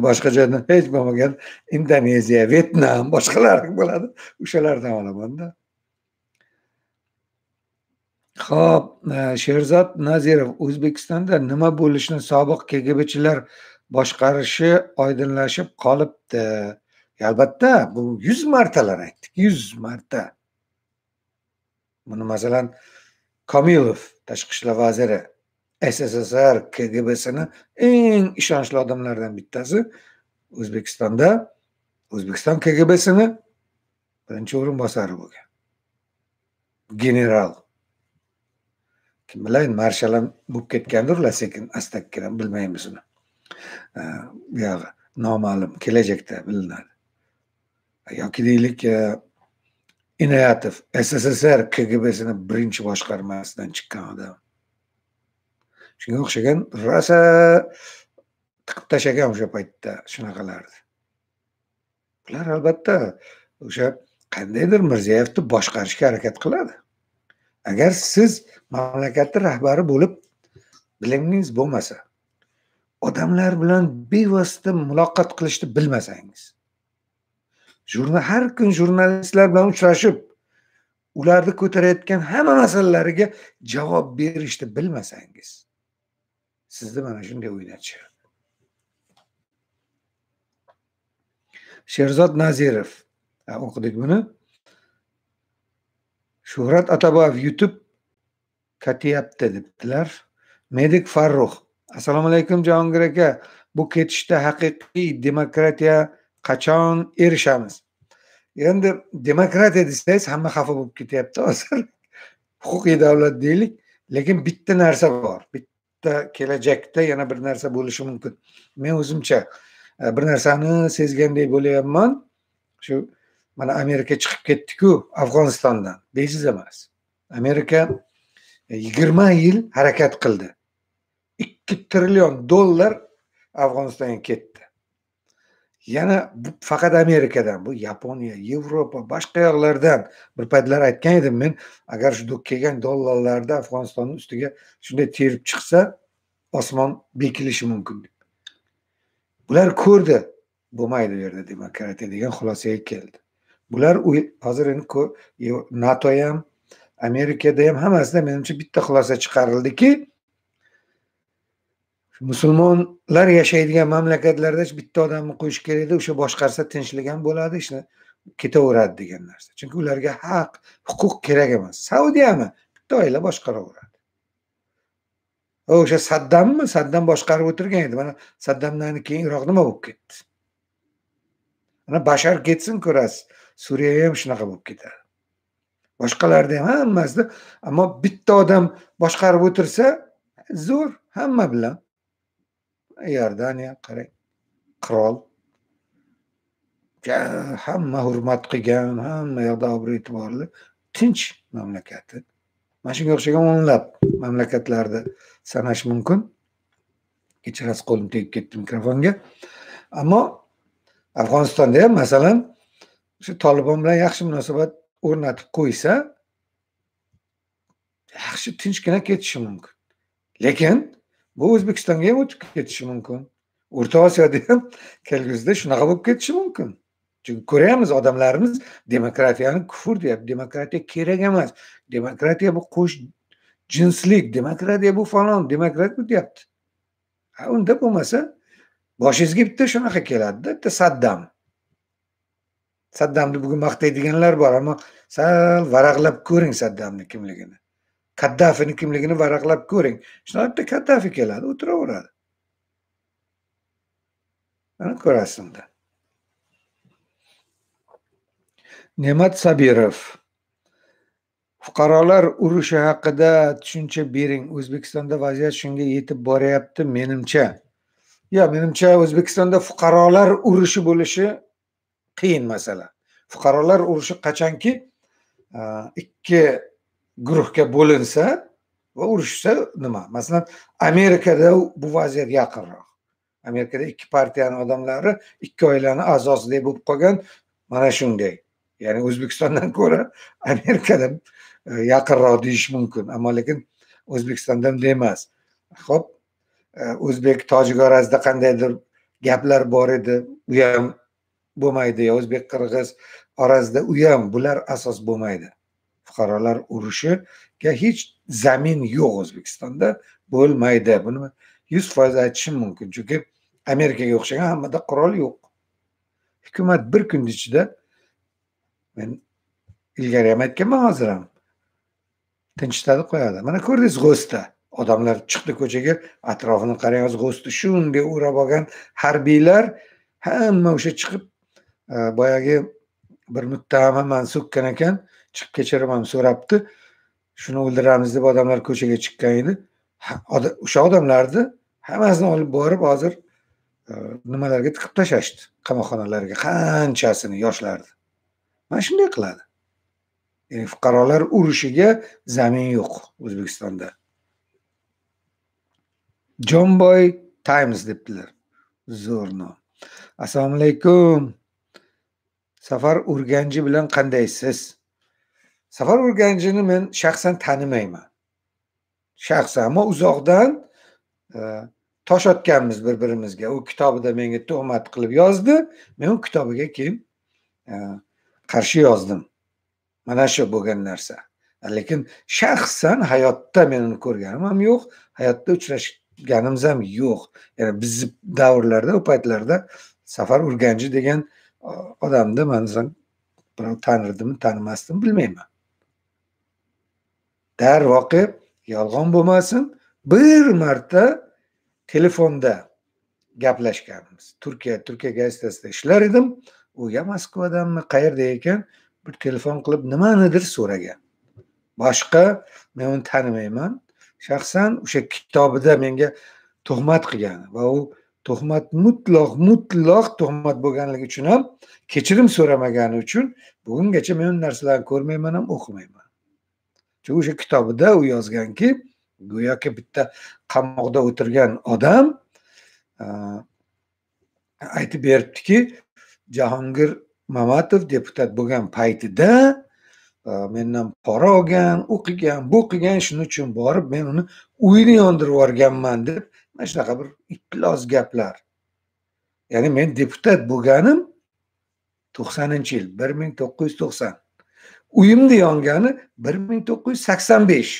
boshqa joydan hech bo'lmagan indoneziya vyetnam boshqalar bo'ladi o'shalardan olamanda ho'p sherzod e, nazirov o'zbekistonda nima bo'lishini sobiq kgbchilar boshqarishi oydinlashib qolibdi albatta bu yuz martalar aytdik yuz marta buni masalan komilov tashqi ishlar vaziri sssr kgbsini eng ishonchli odamlaridan bittasi o'zbekistonda o'zbekiston kgbsini birinchi o'rinbosari bo'lgan general kim biladi marshalam bo'lib ketgandir ular sekin bilmaymiz uni buyog'i noma'lum kelajakda bilinadi yoki deylik e, inoyatov sssr kgbsini birinchi boshqarmasidan chiqqan odam shunga o'xshagan rosa tiqib tashlagan o'sha paytda shunaqalarni bular albatta o'sha qandaydir mirziyoyevni boshqarishga harakat qiladi agar siz mamlakatni rahbari bo'lib bilimingiz bo'lmasa odamlar bilan bevosita muloqot qilishni bilmasangiz jurnal har kun jurnalistlar bilan uchrashib ularni ko'tarayotgan hamma masalalariga javob berishni bilmasangiz sizni mana shunday o'ynatishadi sherzod nazirov o'qidik buni shuhrat atabayev youtube katyapti debdilar medik farruh assalomu alaykum jahongir aka bu ketishda haqiqiy demokratiya qachon erishamiz endi demokratiya desangiz hamma xafa bo'lib ketyapti hozir [laughs] huquqiy davlat deylik lekin bitta narsa bor da kelajakda yana bir narsa bo'lishi mumkin men o'zimcha e, bir narsani sezgandek bo'lyapman shu mana amerika chiqib ketdiku afg'onistondan bejiz emas amerika e, yigirma yil harakat qildi ikki trillion dollar afg'onistonga ketdi yana bu faqat amerikadan bu yaponiya yevropa boshqa yoqlardan bir paytlar aytgan edim men agar shu kelgan dollarlarni afg'onistonni ustiga shunday terib chiqsa osmon bekilishi mumkin deb bular ko'rdi bo'lmaydi bu yerda demokratiya degan xulosaga keldi bular hozir endi nato ham amerikada ham hammasida menimcha bitta xulosa chiqarildiki musulmonlar yashaydigan mamlakatlarda bitta odamni qo'yish kerak edi o'sha boshqarsa tinchlik ham bo'ladi ishni ketaveradi degan narsa chunki ularga haq huquq kerak emas saudiyami bitta oila boshqaraveradi o'sha saddammi saddam boshqarib o'tirgan edi mana saddamdan keyin iroq nima bo'lib ketdi mana bashar ketsin ko'rasiz suriya ham shunaqa bo'lib ketadi boshqalarda ham hammasida ammo bitta odam boshqarib o'tirsa zo'r hamma bilan iordaniya qarang qirol hamma hurmat qilgan hamma yoqda obro' e'tiborli tinch mamlakati mana shunga o'xshagan o'nlab mamlakatlarni sanash mumkin kechirasiz qo'lim tegib ketdi mikrofonga ammo afg'onistonda ham masalan shu tolibon bilan yaxshi munosabat o'rnatib qo'ysa yaxshi tinchgina ketishi mumkin lekin bu o'zbekistonga ham o'tib ketishi mumkin o'rta osiyoda ham kelgusida shunaqa bo'lib ketishi mumkin chunki ko'ryapmiz odamlarimiz demokratiyani kufr deyapti demokratiya kerak emas demokratiya bu qo'sh jinslik demokratiya bu falon demokrat bu deyapti unda bo'lmasa boshingizga bitta shunaqa keladida bitta saddam saddamni bugun maqtaydiganlar bor ammo sal varaqlab ko'ring saddamni kimligini kaddafini kimligini varaqlab ko'ring shunaqa kaddafi keladi o'tiraveradi mana ko'rasiz unda ne'mat sabirov fuqarolar urushi haqida tushuncha bering o'zbekistonda vaziyat shunga yetib boryapti menimcha yo menimcha o'zbekistonda fuqarolar urushi bo'lishi qiyin masala fuqarolar urushi qachonki ikki guruhga bo'linsa va urushsa nima masalan amerikada bu vaziyat yaqinroq amerikada ikki partiyani odamlari ikki oilani a'zosidek bo'lib qolgan mana shunday ya'ni o'zbekistondan ko'ra amerikada e, yaqinroq deyish mumkin ammo lekin o'zbekistonda bunday emas ho'p e, o'zbek tojik orasida qandaydir gaplar bor edi u ham bo'lmaydi yo o'zbek qirg'iz orasida u ham bular asos bo'lmaydi fuqarolar urushiga hech zamin yo'q o'zbekistonda bo'lmaydi buni yuz foiz aytishim mumkin chunki amerikaga o'xshagan hammada qurol yo'q hukumat bir kun ichida men ilgari ham aytganman hozir ham tinchitadi qo'yadi mana ko'rdingiz g'o'sda odamlar chiqdi ko'chaga atrofini qarangiz hozir shunday o'rab olgan harbiylar hamma o'sha chiqib e, boyagi bir muttaham mansukkan ekan chiqib kechiraman so'rabdi shuni o'ldiramiz deb odamlar ko'chaga chiqqan edi o'sha odamlarni hammasini olib borib hozir e, nimalarga tiqib tashlashdi qamoqxonalarga qanchasini yoshlarni mana shunday qiladi ya'ni fuqarolar urushiga zamin yo'q o'zbekistonda jonboy times debdilar zo'r nom assalomu alaykum safar urganchi bilan qandaysiz safar urganchini men shaxsan tanimayman shaxsan ammo uzoqdan e, tosh otganmiz bir birimizga u kitobida menga tuhmat qilib yozdi men u kitobiga keyin e, qarshi yozdim mana shu bo'lgan narsa lekin shaxsan hayotda men uni ko'rganim ham yo'q hayotda uchrashganimiz ham yo'q ya'ni bizni davrlarda u paytlarda safar urganji degan e, odamni man birov tanirdimi tanimasdimi bilmayman darvoqe yolg'on bo'lmasin bir marta telefonda gaplashganmiz turkiya turkiya gazetasida ishlar edim u yo moskvadanmi qayerda ekan bir telefon qilib nimanidir so'ragan boshqa men uni tanimayman shaxsan o'sha kitobida menga tuhmat qilgan va u tuhmat mutloq mutloq tuhmat bo'lganligi uchun ham kechirim so'ramagani uchun bugungacha men narsalarni ko'rmayman ham o'qimayman chunki o'sha kitobida u yozganki go'yoki bitta qamoqda o'tirgan odam aytib beribdiki jahongir mamatov deputat bo'lgan paytida mendan pora olgan u qilgan bu qilgan shuning uchun borib men uni uyini yondirib yuborganman deb mana shunaqa bir iflos gaplar ya'ni men deputat bo'lganim to'qsoninchi yil bir ming to'qqiz yuz to'qson uyimni yongani bir ming to'qqiz yuz sakson besh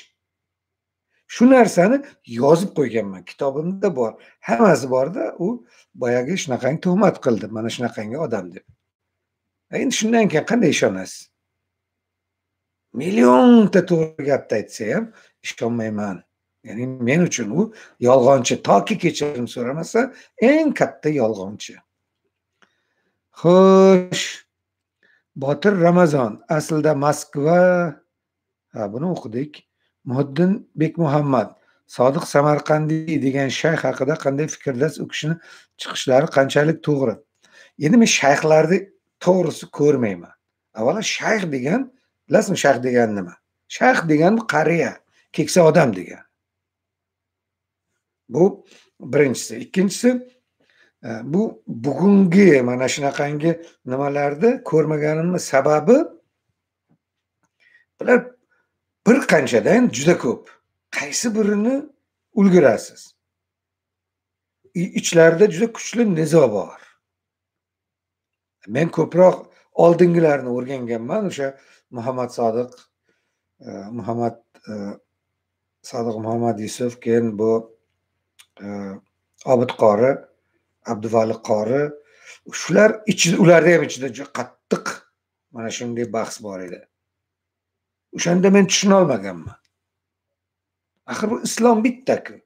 shu narsani yozib qo'yganman kitobimda bor hammasi borda u boyagi shunaqangi tuhmat qildi mana shunaqangi odam deb e, endi shundan keyin qanday ishonasiz millionta to'g'ri gapni aytsa ham ishonmayman ya'ni men uchun u yolg'onchi toki kechirim so'ramasa eng katta yolg'onchi xo'sh botir ramazon aslida moskva ha buni o'qidik muhiddin bekmuhammad sodiq samarqandiy degan shayx haqida qanday fikrdasiz u kishini chiqishlari qanchalik to'g'ri endi men shayxlarni to'g'risi ko'rmayman avvalo shayx degan bilasizmi shayx degani nima shayx degan qariya keksa odam degan bu birinchisi ikkinchisi bu bugungi mana shunaqangi nimalarni ko'rmaganimni sababi bular bir qanchada juda ko'p qaysi birini ulgurasiz ichlarida juda kuchli nizo bor men ko'proq oldingilarni o'rganganman o'sha muhammad sodiq e, muhammad e, sodiq muhammad yusuf keyin bu e, obid qori abduvali qori shular ichida ularni ham ichida juda qattiq mana shunday bahs bor edi o'shanda men tushunolmaganman axir bu islom bittaku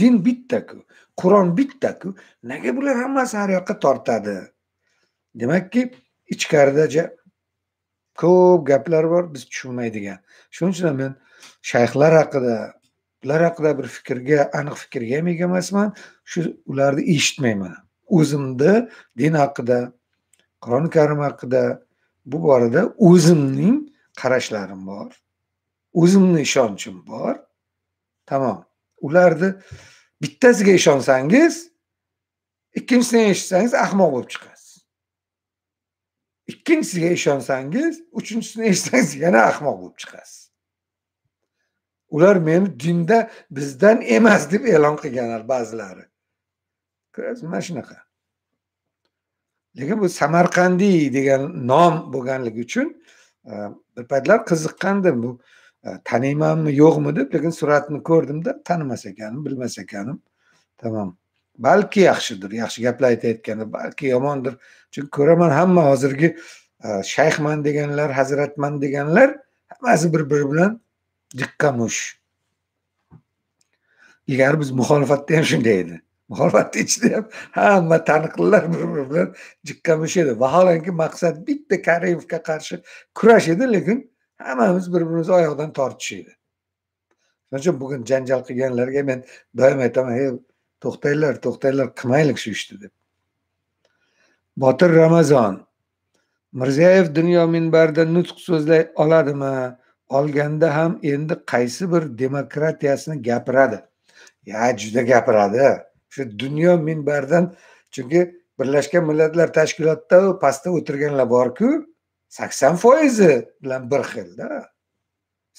din bittaku qur'on bittaku nega bular hammasi har yoqqa tortadi demakki ichkaridaja ko'p gaplar bor biz tushunmaydigan shuning uchun men shayxlar haqida ular haqida bir fikrga aniq fikrga ham ega emasman shu ularni eshitmayman o'zimni din haqida qur'oni karim haqida bu borada o'zimning qarashlarim bor o'zimni ishonchim bor tamom ularni bittasiga ishonsangiz ikkinchisini eshitsangiz ahmoq bo'lib chiqasiz ikkinchisiga ishonsangiz uchinchisini eshitsangiz yana ahmoq bo'lib chiqasiz ular meni dinda bizdan emas deb e'lon qilganlar ba'zilari mana shunaqa lekin bu samarqandiy degan nom bo'lganligi uchun e, bir paytlar qiziqqandim bu e, taniymanmi yo'qmi deb lekin suratini ko'rdimda tanimas ekanim bilmas ekanim tamom balki yaxshidir yaxshi gaplar aytayotganda balki yomondir chunki ko'raman hamma hozirgi e, shayxman deganlar hazratman deganlar hammasi bir biri bilan jikkamush ilgari biz muxolifatda ham shunday edi muxolifatni ichida ham hamma taniqlilar bir biri bilan jikkamush edi vaholanki maqsad bitta karimovga qarshi kurash edi lekin hammamiz bir birimizni oyoqdan tortish edi shuning uchun bugun janjal qilganlarga men doim aytaman hey to'xtanglar to'xtanglar qilmaylik shu ishni deb botir ramazon mirzayev dunyo minbarida nutq so'zlay oladimi olganda ham endi qaysi bir demokratiyasini gapiradi ya juda gapiradi shu dunyo minbaridan chunki birlashgan millatlar tashkilotida pastda o'tirganlar borku sakson foizi bilan bir xilda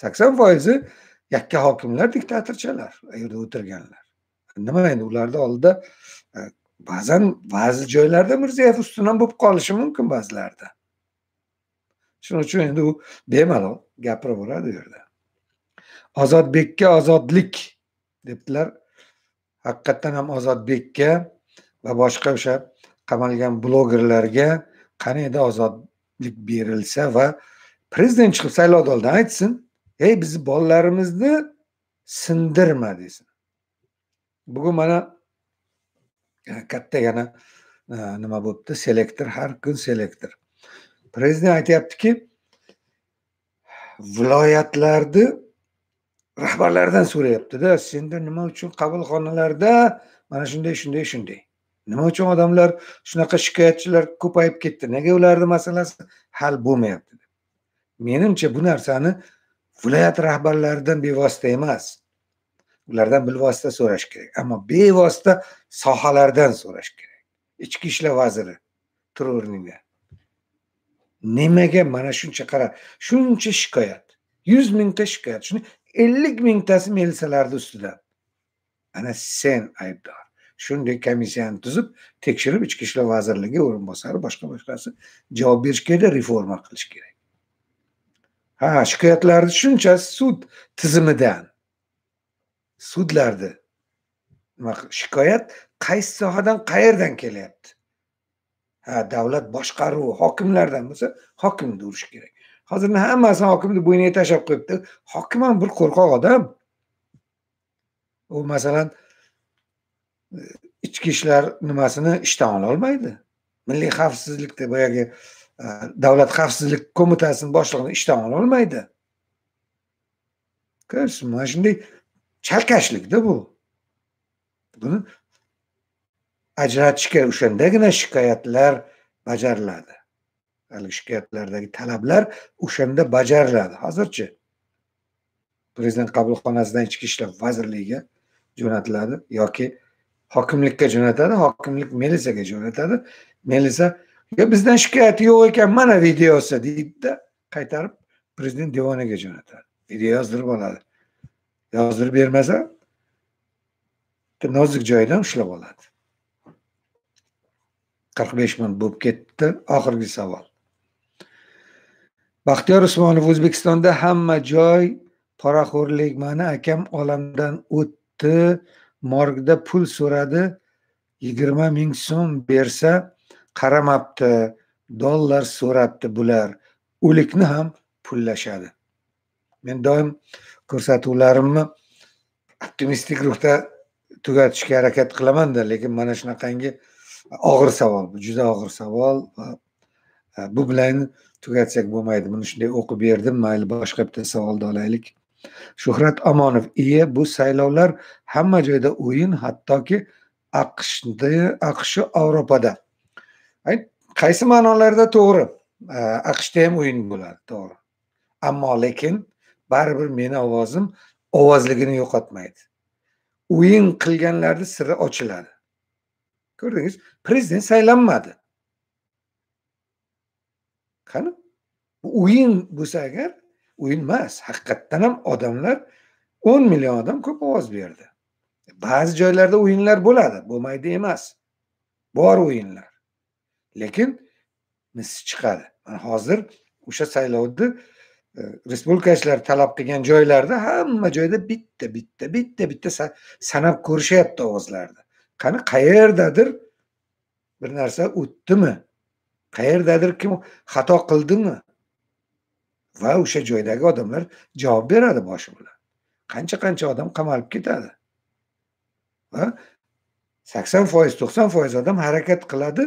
sakson foizi yakka hokimlar diktatorchalar u yerda o'tirganlar nima endi ularni oldida e, ba'zan ba'zi joylarda mirziyoyev ustidan bo'lib qolishi mumkin ba'zilarda shuning uchun endi u bemalol gapiraveradi u yerda ozodbekka ozodlik debdilar haqiqatdan ham ozodbekka va boshqa o'sha qamalgan blogerlarga qani edi ozodlik berilsa va prezident chiqib oldidan aytsin ey bizni bolalarimizni sindirma desin bugun mana e, kattagina e, nima bo'libdi selektor har kun selektor prezident aytyaptiki viloyatlarni rahbarlaridan so'rayaptida senda nima uchun qabulxonalarda mana shunday shunday shunday nima uchun odamlar shunaqa shikoyatchilar ko'payib ketdi nega ularni masalasi hal bo'lmayapti menimcha bu narsani viloyat rahbarlaridan bevosita emas ulardan bilvosita so'rash kerak ammo bevosita sohalardan so'rash kerak ichki ishlar vaziri tur o'rningdan nimaga mana shuncha qara shuncha shikoyat yuz mingta shikoyat shuni ellik mingtasi milisalarni ustidan ana sen aybdor shunday komissiyani tuzib tekshirib ichki ishlar vazirligi o'rinbosari boshqa boshqasi javob berish kerak reforma qilish kerak ha shikoyatlarni shuncha sud tizimidan sudlarni nima shikoyat qaysi sohadan qayerdan kelyapti davlat boshqaruvi hokimlardan bo'lsa hokimni urish kerak hozir hammasini hokimni bo'yniga tashlab qo'yibdi hokim ham bir qo'rqoq odam u masalan ichki ishlar nimasini ishdan ololmaydi milliy xavfsizlikni boyagi e, davlat xavfsizlik qo'mitasini boshlig'ini ishdan ololmaydi mana shunday chalkashlikda bu buni ajratishga o'shandagina shikoyatlar bajariladi haligi shikoyatlardagi talablar o'shanda bajariladi hozirchi prezident qabulxonasidan ichki ishlar vazirligiga jo'natiladi yoki hokimlikka jo'natadi hokimlik militsiyaga jo'natadi militsiya yo bizdan shikoyati yo'q ekan mana videosi deydida qaytarib prezident devoniga jo'natadi video yozdirib oladi yozdirib bermasa nozik joyidan ushlab oladi qirq besh ming bo'lib ketdi oxirgi savol baxtiyor usmonov o'zbekistonda hamma joy poraxo'rlik mana akam olamdan o'tdi morgda pul so'radi yigirma ming so'm bersa qaramabdi dollar so'rabdi bular o'likni ham pullashadi men doim ko'rsatuvlarimni optimistik ruhda tugatishga harakat qilamanda lekin mana shunaqangi og'ir savol bu juda og'ir savol e, bu bilan tugatsak bo'lmaydi buni shunday o'qib berdim mayli boshqa bitta savolni olaylik shuhrat omonov iye bu saylovlar hamma joyda o'yin hattoki aqshda aqshi yevropada qaysi ma'nolarda to'g'ri e, aqshda ham o'yin bo'ladi to'g'ri ammo lekin baribir meni ovozim ovozligini yo'qotmaydi o'yin qilganlarni siri ochiladi Gördüğünüz prezident saylanmadi qani bu o'yin bo'lsa agar o'yin Hakikaten haqiqatdan ham odamlar o'n million odam ko'p ovoz berdi ba'zi joylarda o'yinlar bo'ladi bo'lmaydi emas bor o'yinlar lekin misi chiqadi yani hozir o'sha saylovni Respublikaçlar respublikachilar talab qilgan joylarda hamma joyda bitta bitta bitta bitta sanab yaptı ovozlarni qani qayerdadir bir narsa o'tdimi qayerdadir kim xato qildimi va o'sha joydagi odamlar javob beradi boshi bilan qancha qancha odam qamalib ketadi va sakson foiz to'qson foiz odam harakat qiladi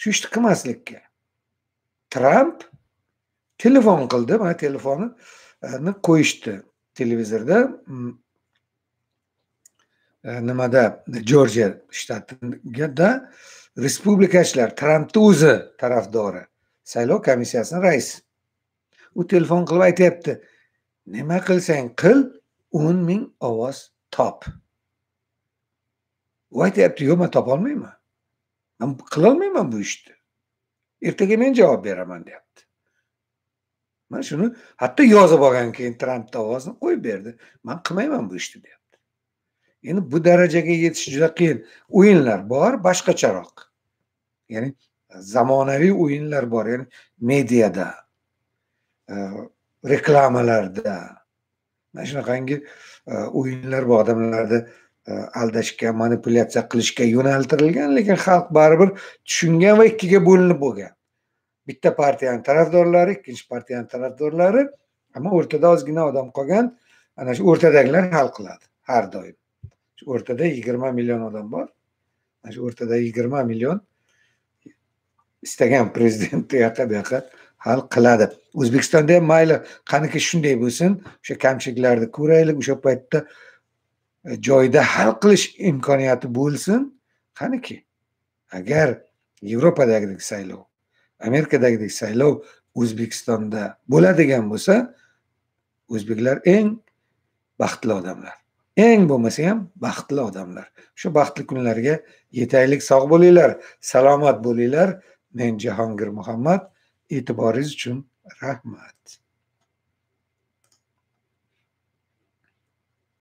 shu ishni qilmaslikka tramp telefon qildi mana telefonini e, qo'yishdi televizorda E, nimada jorjiya shtatida respublikachilar trampni o'zi tarafdori saylov komissiyasini raisi u telefon qilib aytyapti nima qilsang qil o'n ming ovoz top u aytyapti yo'q man topolmayman man qilolmayman bu ishni ertaga men javob beraman deyapti mana shuni hatto yozib olgan keyin trampni ovozini qo'yib berdi man qilmayman bu ishni deyapti endi bu darajaga yetish juda qiyin o'yinlar bor boshqacharoq ya'ni zamonaviy o'yinlar bor ya'ni mediada e, reklamalarda mana shunaqangi e, o'yinlar bor odamlarni e, aldashga manipulyatsiya qilishga yo'naltirilgan lekin xalq baribir tushungan va ikkiga bo'linib bo'lgan bitta partiyani tarafdorlari ikkinchi partiyani tarafdorlari ammo o'rtada ozgina odam qolgan ana shu o'rtadagilar hal qiladi har doim o'rtada yigirma million odam bor mana shu o'rtada yigirma million istagan prezidentni u yoqqa bu yoqqa hal qiladi o'zbekistonda ham mayli qaniki shunday bo'lsin o'sha kamchiliklarni ko'raylik o'sha paytda e, joyida hal qilish imkoniyati bo'lsin qaniki agar yevropadagidek saylov amerikadagidek saylov o'zbekistonda bo'ladigan bo'lsa o'zbeklar eng baxtli odamlar eng bo'lmasa ham baxtli odamlar shu baxtli kunlarga yetaylik sog' bo'linglar salomat bo'linglar men jahongir muhammad e'tiboringiz uchun rahmat